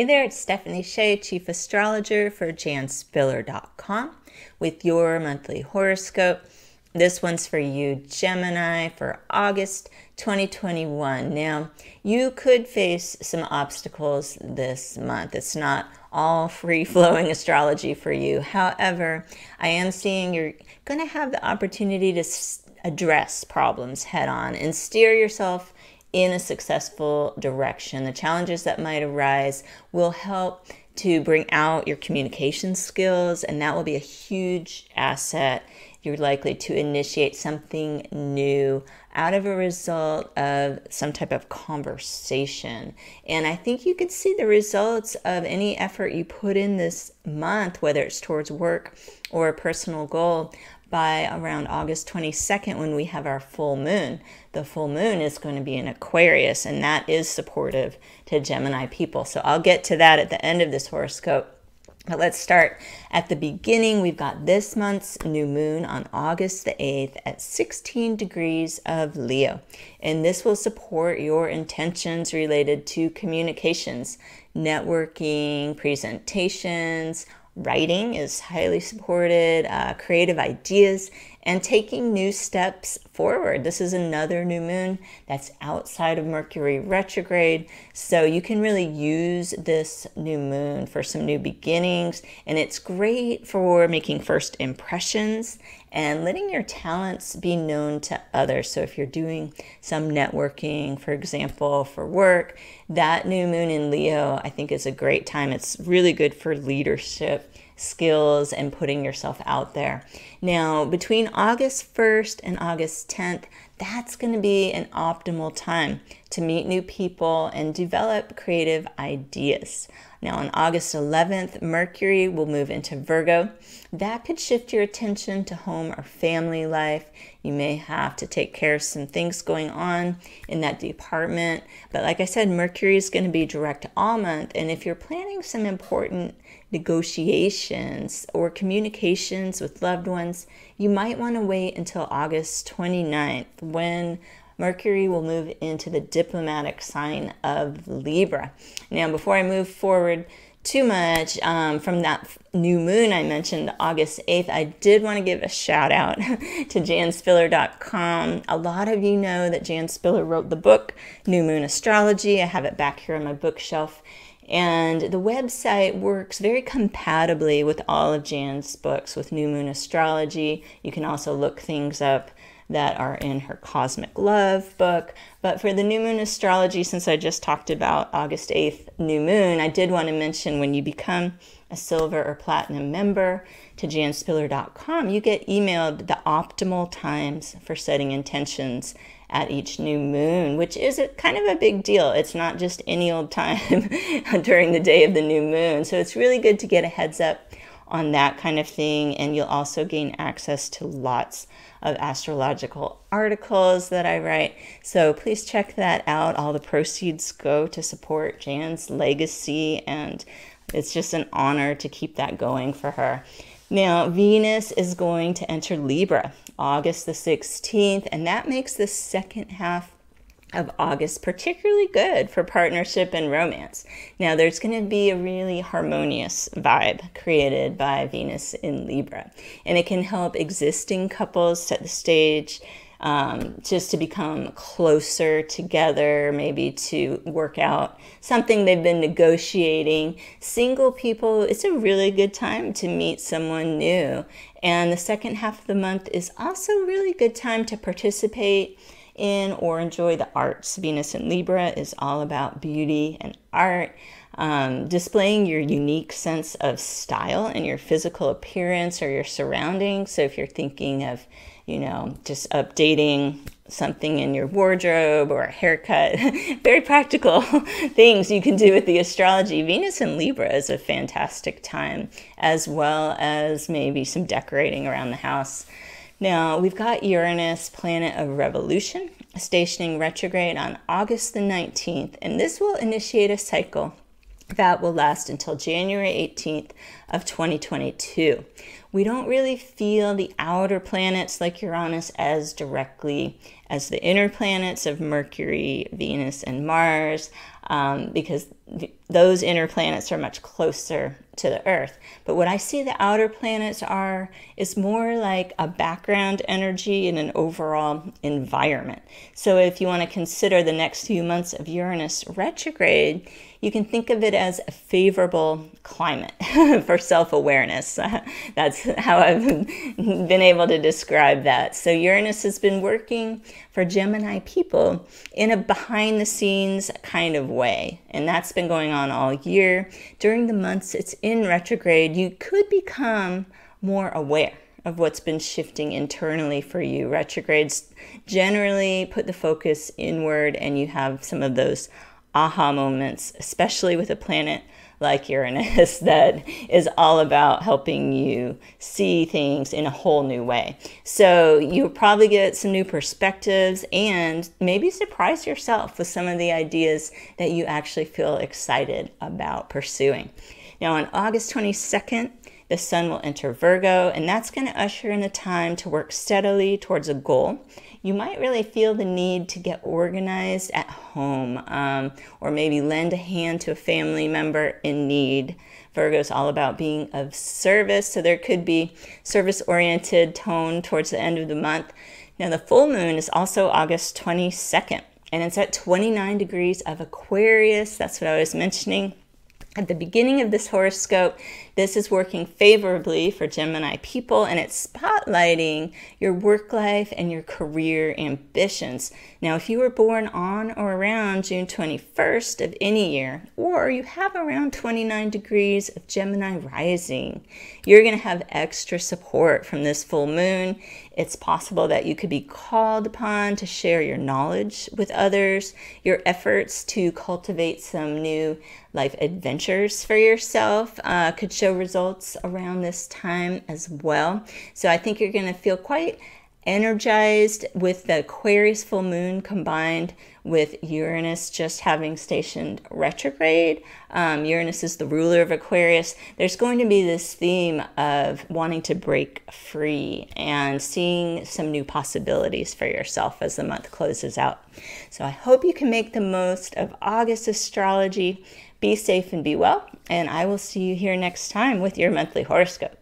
Hey there, it's Stephanie Shea, Chief Astrologer for janspiller.com with your monthly horoscope. This one's for you, Gemini, for August 2021. Now, you could face some obstacles this month. It's not all free flowing astrology for you. However, I am seeing you're going to have the opportunity to address problems head on and steer yourself in a successful direction. The challenges that might arise will help to bring out your communication skills, and that will be a huge asset. You're likely to initiate something new out of a result of some type of conversation. And I think you could see the results of any effort you put in this month, whether it's towards work or a personal goal, by around August 22nd when we have our full moon. The full moon is going to be in Aquarius, and that is supportive to Gemini people. So I'll get to that at the end of this horoscope. But let's start at the beginning. We've got this month's new moon on August the 8th at 16 degrees of Leo. And this will support your intentions related to communications, networking, presentations, writing is highly supported, uh, creative ideas, and taking new steps forward. This is another new moon that's outside of Mercury retrograde. So you can really use this new moon for some new beginnings. And it's great for making first impressions and letting your talents be known to others. So if you're doing some networking, for example, for work, that new moon in Leo, I think is a great time. It's really good for leadership skills and putting yourself out there. Now, between August 1st and August 10th, that's going to be an optimal time to meet new people and develop creative ideas. Now, on August 11th, Mercury will move into Virgo. That could shift your attention to home or family life. You may have to take care of some things going on in that department. But like I said, Mercury is going to be direct all month. And if you're planning some important negotiations or communications with loved ones, you might want to wait until August 29th when Mercury will move into the diplomatic sign of Libra. Now, before I move forward, too much um, from that new moon I mentioned, August 8th, I did want to give a shout out to janspiller.com. A lot of you know that Jan Spiller wrote the book New Moon Astrology. I have it back here on my bookshelf. And the website works very compatibly with all of Jan's books with New Moon Astrology. You can also look things up that are in her Cosmic Love book. But for the new moon astrology, since I just talked about August 8th new moon, I did want to mention when you become a silver or platinum member to janspiller.com, you get emailed the optimal times for setting intentions at each new moon, which is a, kind of a big deal. It's not just any old time during the day of the new moon. So it's really good to get a heads up on that kind of thing. And you'll also gain access to lots of astrological articles that I write. So please check that out. All the proceeds go to support Jan's legacy, and it's just an honor to keep that going for her. Now, Venus is going to enter Libra August the 16th, and that makes the second half of August particularly good for partnership and romance. Now, there's going to be a really harmonious vibe created by Venus in Libra, and it can help existing couples set the stage. Um, just to become closer together, maybe to work out something they've been negotiating. Single people, it's a really good time to meet someone new. And the second half of the month is also a really good time to participate in or enjoy the arts. Venus in Libra is all about beauty and art, um, displaying your unique sense of style and your physical appearance or your surroundings. So if you're thinking of, you know, just updating something in your wardrobe or a haircut, very practical things you can do with the astrology. Venus in Libra is a fantastic time, as well as maybe some decorating around the house. Now, we've got Uranus, planet of revolution, stationing retrograde on August the 19th, and this will initiate a cycle that will last until January 18th of 2022 we don't really feel the outer planets like Uranus as directly as the inner planets of Mercury, Venus, and Mars, um, because th- those inner planets are much closer to the Earth. But what I see the outer planets are is more like a background energy in an overall environment. So if you want to consider the next few months of Uranus retrograde, you can think of it as a favorable climate for self awareness. That's how I've been able to describe that. So Uranus has been working for Gemini people in a behind the scenes kind of way. And that's been going on all year. During the months it's in retrograde, you could become more aware of what's been shifting internally for you. Retrogrades generally put the focus inward, and you have some of those aha moments, especially with a planet like Uranus that is all about helping you see things in a whole new way. So you'll probably get some new perspectives and maybe surprise yourself with some of the ideas that you actually feel excited about pursuing. Now, on August 22nd, the sun will enter Virgo, and that's going to usher in a time to work steadily towards a goal. You might really feel the need to get organized at home um, or maybe lend a hand to a family member in need. Virgo is all about being of service, so there could be service oriented tone towards the end of the month. Now, the full moon is also August 22nd, and it's at 29 degrees of Aquarius. That's what I was mentioning at the beginning of this horoscope. This is working favorably for Gemini people and it's spotlighting your work life and your career ambitions. Now, if you were born on or around June 21st of any year, or you have around 29 degrees of Gemini rising, you're going to have extra support from this full moon. It's possible that you could be called upon to share your knowledge with others, your efforts to cultivate some new life adventures for yourself uh, could show show results around this time as well. So I think you're going to feel quite energized with the Aquarius full moon combined with Uranus just having stationed retrograde. Um, Uranus is the ruler of Aquarius. There's going to be this theme of wanting to break free and seeing some new possibilities for yourself as the month closes out. So I hope you can make the most of August astrology. Be safe and be well, and I will see you here next time with your monthly horoscope.